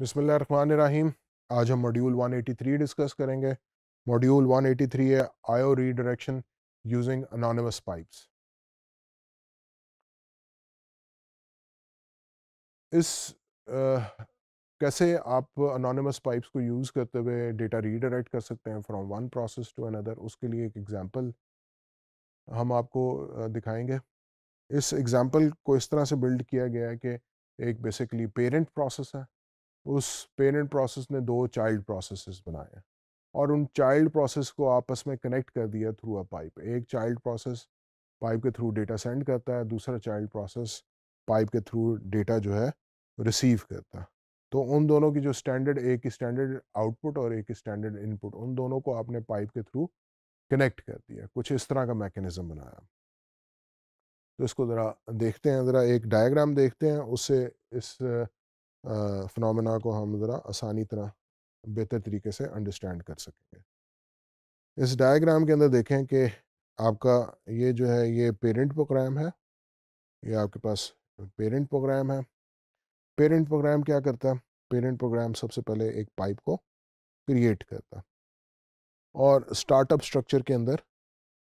बिसमीम आज हम मॉड्यूल 183 डिस्कस करेंगे मॉड्यूल 183 है आयो रीडायरेक्शन यूजिंग अनोनमस पाइप्स इस आ, कैसे आप अनोनमस पाइप्स को यूज़ करते हुए डेटा रीडायरेक्ट कर सकते हैं from one process to another उसके लिए एक एग्जांपल हम आपको दिखाएंगे इस एग्जांपल को इस तरह से बिल्ड किया गया है कि एक बेसिकली पेरेंट प्रोसेस है उस पेरेंट प्रोसेस ने दो चाइल्ड प्रोसेस बनाए और उन चाइल्ड प्रोसेस को आपस में कनेक्ट कर दिया थ्रू अ पाइप एक चाइल्ड प्रोसेस पाइप के थ्रू डेटा सेंड करता है दूसरा चाइल्ड प्रोसेस पाइप के थ्रू डेटा जो है रिसीव करता है तो उन दोनों की जो स्टैंडर्ड एक स्टैंडर्ड आउटपुट और एक स्टैंडर्ड इनपुट उन दोनों को आपने पाइप के थ्रू कनेक्ट कर दिया कुछ इस तरह का मैकेनिज़्म बनाया तो इसको ज़रा देखते हैं ज़रा एक डायग्राम देखते हैं उससे इस फ़िनमिना को हम ज़रा आसानी तरह बेहतर तरीके से अंडरस्टैंड कर सकेंगे इस डायग्राम के अंदर देखें कि आपका ये जो है ये पेरेंट प्रोग्राम है ये आपके पास पेरेंट प्रोग्राम है पेरेंट प्रोग्राम क्या करता है पेरेंट प्रोग्राम सबसे पहले एक पाइप को क्रिएट करता है और स्टार्टअप स्ट्रक्चर के अंदर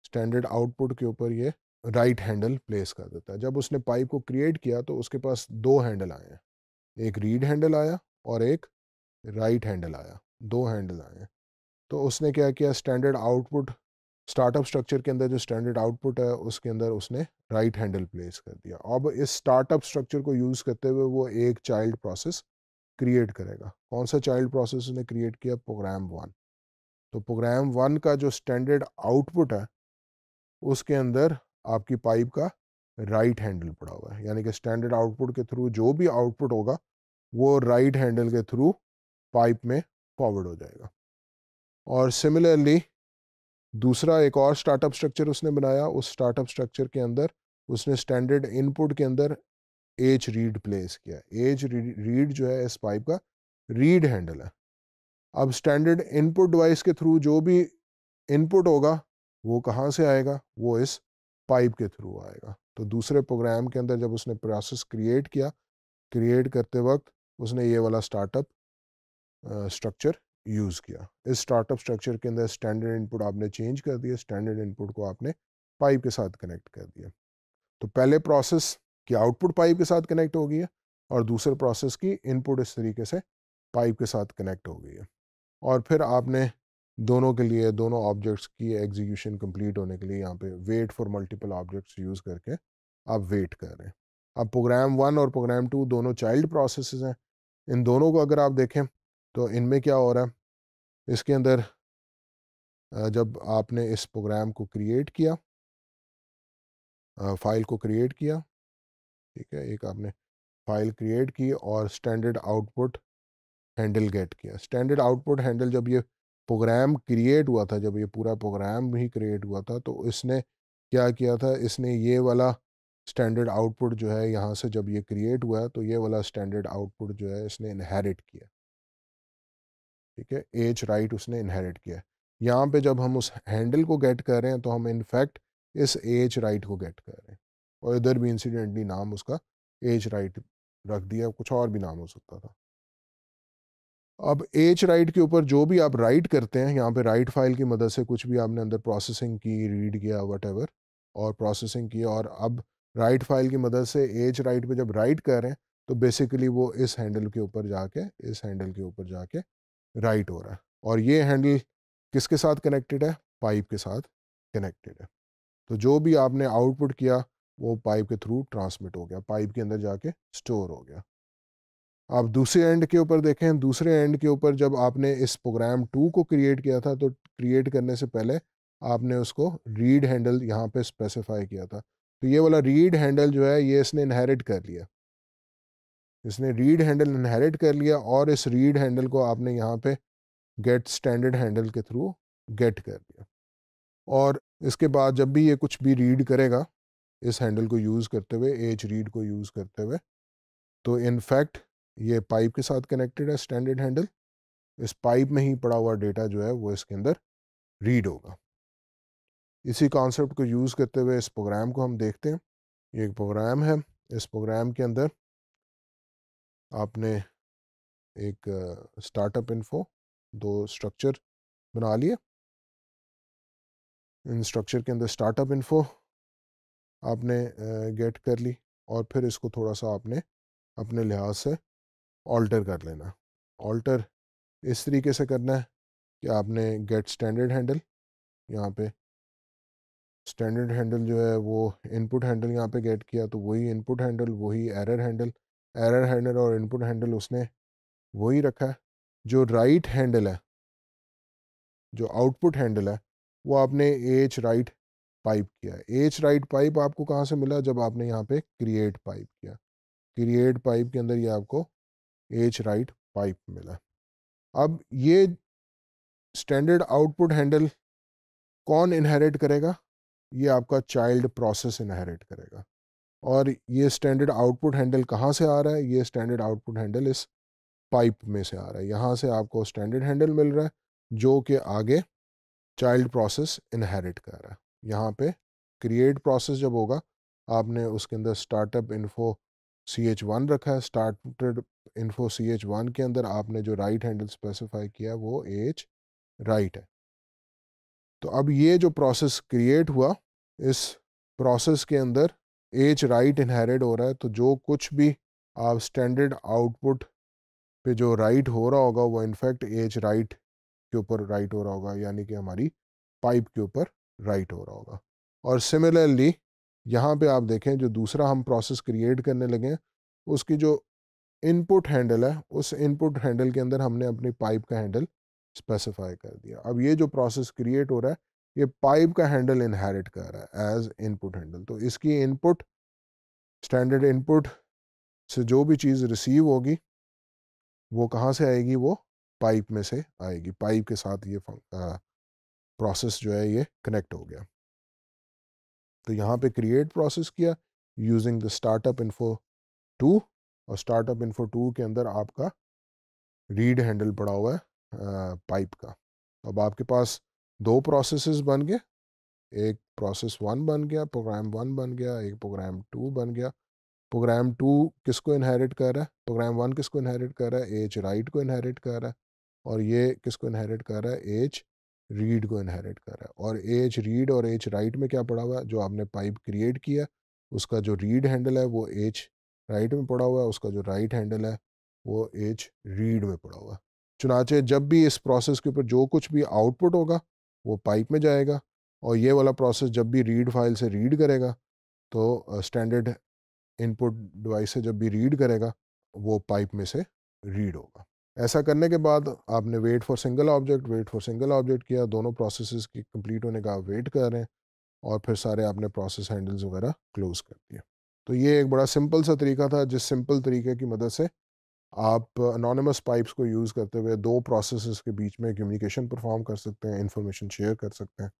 स्टैंडर्ड आउटपुट के ऊपर ये राइट हैंडल प्लेस कर देता है जब उसने पाइप को क्रिएट किया तो उसके पास दो हैंडल आए हैं एक रीड हैंडल आया और एक राइट हैंडल आया दो हैंडल आए तो उसने क्या किया स्टैंडर्ड आउटपुट स्टार्टअप स्ट्रक्चर के अंदर जो स्टैंडर्ड आउटपुट है उसके अंदर उसने राइट हैंडल प्लेस कर दिया अब इस स्टार्टअप स्ट्रक्चर को यूज़ करते हुए वो एक चाइल्ड प्रोसेस क्रिएट करेगा कौन सा चाइल्ड प्रोसेस उसने क्रिएट किया प्रोग्राम वन तो प्रोग्राम वन का जो स्टैंडर्ड आउटपुट है उसके अंदर आपकी पाइप का राइट हैंडल पड़ा हुआ है यानी कि स्टैंडर्ड आउटपुट के थ्रू जो भी आउटपुट होगा वो राइट right हैंडल के थ्रू पाइप में फॉरवर्ड हो जाएगा और सिमिलरली दूसरा एक और स्टार्टअप स्ट्रक्चर उसने बनाया उस स्टार्टअप स्ट्रक्चर के अंदर उसने स्टैंडर्ड इनपुट के अंदर एज रीड प्लेस किया एज रीड जो है इस पाइप का रीड हैंडल है अब स्टैंडर्ड इनपुट डिवाइस के थ्रू जो भी इनपुट होगा वो कहाँ से आएगा वो इस पाइप के थ्रू आएगा तो दूसरे प्रोग्राम के अंदर जब उसने प्रोसेस क्रिएट किया क्रिएट करते वक्त उसने ये वाला स्टार्टअप स्ट्रक्चर यूज़ किया इस स्टार्टअप स्ट्रक्चर के अंदर स्टैंडर्ड इनपुट आपने चेंज कर दिया स्टैंडर्ड इनपुट को आपने पाइप के साथ कनेक्ट कर दिया तो पहले प्रोसेस की आउटपुट पाइप के साथ कनेक्ट हो गई है और दूसरे प्रोसेस की इनपुट इस तरीके से पाइप के साथ कनेक्ट हो गई है और फिर आपने दोनों के लिए दोनों ऑब्जेक्ट्स की एग्जीक्यूशन कंप्लीट होने के लिए यहाँ पे wait for multiple objects use करके आप वेट कर रहे हैं अब प्रोग्राम वन और प्रोग्राम टू दोनों चाइल्ड प्रोसेस हैं इन दोनों को अगर आप देखें तो इनमें क्या हो रहा है इसके अंदर जब आपने इस प्रोग्राम को क्रिएट किया फाइल को क्रिएट किया ठीक है एक आपने फाइल क्रिएट की और स्टैंडर्ड आउटपुट हैंडल गेट किया स्टैंडर्ड आउटपुट हैंडल जब ये प्रोग्राम क्रिएट हुआ था जब ये पूरा प्रोग्राम भी क्रिएट हुआ था तो इसने क्या किया था इसने ये वाला स्टैंडर्ड आउटपुट जो है यहाँ से जब ये क्रिएट हुआ है तो ये वाला स्टैंडर्ड आउटपुट जो है इसने इनहेरिट किया ठीक है एज राइट उसने इनहेरिट किया यहाँ पे जब हम उस हैंडल को गेट कर रहे हैं तो हम इनफैक्ट इस एज राइट को गेट कर रहे हैं और इधर भी इंसिडेंटली नाम उसका एज राइट रख दिया कुछ और भी नाम हो सकता था अब एच राइट के ऊपर जो भी आप राइट करते हैं यहाँ पे राइट फाइल की मदद से कुछ भी आपने अंदर प्रोसेसिंग की रीड किया वट और प्रोसेसिंग किया और अब राइट फाइल की मदद से एज राइट पे जब राइट कर रहे हैं तो बेसिकली वो इस हैंडल के ऊपर जाके इस हैंडल के ऊपर जाके राइट हो रहा है और ये हैंडल किसके साथ कनेक्टेड है पाइप के साथ कनेक्टेड है तो जो भी आपने आउटपुट किया वो पाइप के थ्रू ट्रांसमिट हो गया पाइप के अंदर जाके स्टोर हो गया आप दूसरे एंड के ऊपर देखें दूसरे एंड के ऊपर जब आपने इस प्रोग्राम टू को क्रिएट किया था तो क्रिएट करने से पहले आपने उसको रीड हैंडल यहाँ पे स्पेसिफाई किया था तो ये वाला रीड हैंडल जो है ये इसने इनहेरिट कर लिया इसने रीड हैंडल इनहेरिट कर लिया और इस रीड हैंडल को आपने यहाँ पे गेट स्टैंडर्ड हैंडल के थ्रू गेट कर दिया और इसके बाद जब भी ये कुछ भी रीड करेगा इस हैंडल को यूज़ करते हुए एच रीड को यूज़ करते हुए तो इनफैक्ट ये पाइप के साथ कनेक्टेड है स्टैंडर्ड हैंडल इस पाइप में ही पड़ा हुआ डेटा जो है वो इसके अंदर रीड होगा इसी कॉन्सेप्ट को यूज़ करते हुए इस प्रोग्राम को हम देखते हैं ये एक प्रोग्राम है इस प्रोग्राम के अंदर आपने एक स्टार्टअप इन्फो दो स्ट्रक्चर बना लिए इन स्ट्रक्चर के अंदर स्टार्टअप इन्फो आपने गेट कर ली और फिर इसको थोड़ा सा आपने अपने लिहाज से ऑल्टर कर लेना ऑल्टर इस तरीके से करना है कि आपने गेट स्टैंडर्ड हैंडल यहाँ पे स्टैंडर्ड हैंडल जो है वो इनपुट हैंडल यहाँ पे गेट किया तो वही इनपुट हैंडल वही एरर हैंडल एरर हैंडल और इनपुट हैंडल उसने वही रखा है जो राइट right हैंडल है जो आउटपुट हैंडल है वो आपने एच राइट पाइप किया एच राइट पाइप आपको कहाँ से मिला जब आपने यहाँ पे क्रिएट पाइप किया क्रिएट पाइप के अंदर ये आपको एच राइट पाइप मिला अब ये स्टैंडर्ड आउटपुट हैंडल कौन इनहेरिट करेगा ये आपका चाइल्ड प्रोसेस इनहेरिट करेगा और ये स्टैंडर्ड आउटपुट हैंडल कहाँ से आ रहा है ये स्टैंडर्ड आउटपुट हैंडल इस पाइप में से आ रहा है यहाँ से आपको स्टैंडर्ड हैंडल मिल रहा है जो कि आगे चाइल्ड प्रोसेस इनहेरिट कर रहा है यहाँ पे क्रिएट प्रोसेस जब होगा आपने उसके अंदर startup info C H one रखा है started info C H one के अंदर आपने जो राइट हैंडल स्पेसिफाई किया वो एच राइट है तो अब ये जो प्रोसेस क्रिएट हुआ इस प्रोसेस के अंदर एच राइट इनहेरिट हो रहा है तो जो कुछ भी आप स्टैंडर्ड आउटपुट पे जो राइट हो रहा होगा वो इनफैक्ट एच राइट के ऊपर राइट हो रहा होगा यानी कि हमारी पाइप के ऊपर राइट हो रहा होगा और सिमिलरली यहाँ पे आप देखें जो दूसरा हम प्रोसेस क्रिएट करने लगे हैं उसकी जो इनपुट हैंडल है उस इनपुट हैंडल के अंदर हमने अपनी पाइप का हैंडल स्पेसिफाई कर दिया अब ये जो प्रोसेस क्रिएट हो रहा है ये पाइप का हैंडल इनहेरिट कर रहा है एज इनपुट हैंडल तो इसकी इनपुट स्टैंडर्ड इनपुट से जो भी चीज़ रिसीव होगी वो कहाँ से आएगी वो पाइप में से आएगी पाइप के साथ ये प्रोसेस जो है ये कनेक्ट हो गया तो यहाँ पे क्रिएट प्रोसेस किया using the startup info two और स्टार्टअप इन्फो टू के अंदर आपका रीड हैंडल पड़ा हुआ है पाइप का अब आपके पास दो प्रोसेसेस बन गए एक प्रोसेस वन बन गया प्रोग्राम वन बन गया एक प्रोग्राम टू बन गया प्रोग्राम टू किसको इनहेरिट कर रहा है प्रोग्राम वन किसको इनहेरिट कर रहा है एच राइट को इनहेरिट कर रहा है और ये किसको इनहेरिट कर रहा है एच रीड को इनहेरिट कर रहा है और एच रीड और एच राइट में क्या पड़ा हुआ है जो आपने पाइप क्रिएट किया उसका जो रीड हैंडल है वो एच राइट में पड़ा हुआ है उसका जो राइट हैंडल है वो एच रीड में पड़ा हुआ है चुनाचे जब भी इस प्रोसेस के ऊपर जो कुछ भी आउटपुट होगा वो पाइप में जाएगा और ये वाला प्रोसेस जब भी रीड फाइल से रीड करेगा तो स्टैंडर्ड इनपुट डिवाइस से जब भी रीड करेगा वो पाइप में से रीड होगा ऐसा करने के बाद आपने wait for single object wait for single object किया दोनों प्रोसेस के कम्प्लीट होने का वेट कर रहे हैं और फिर सारे आपने प्रोसेस हैंडल्स वगैरह क्लोज़ कर दिए तो ये एक बड़ा सिंपल सा तरीका था जिस सिंपल तरीके की मदद से आप अनोनमस पाइप्स को यूज़ करते हुए दो प्रोसेसेस के बीच में कम्युनिकेशन परफॉर्म कर सकते हैं इंफॉर्मेशन शेयर कर सकते हैं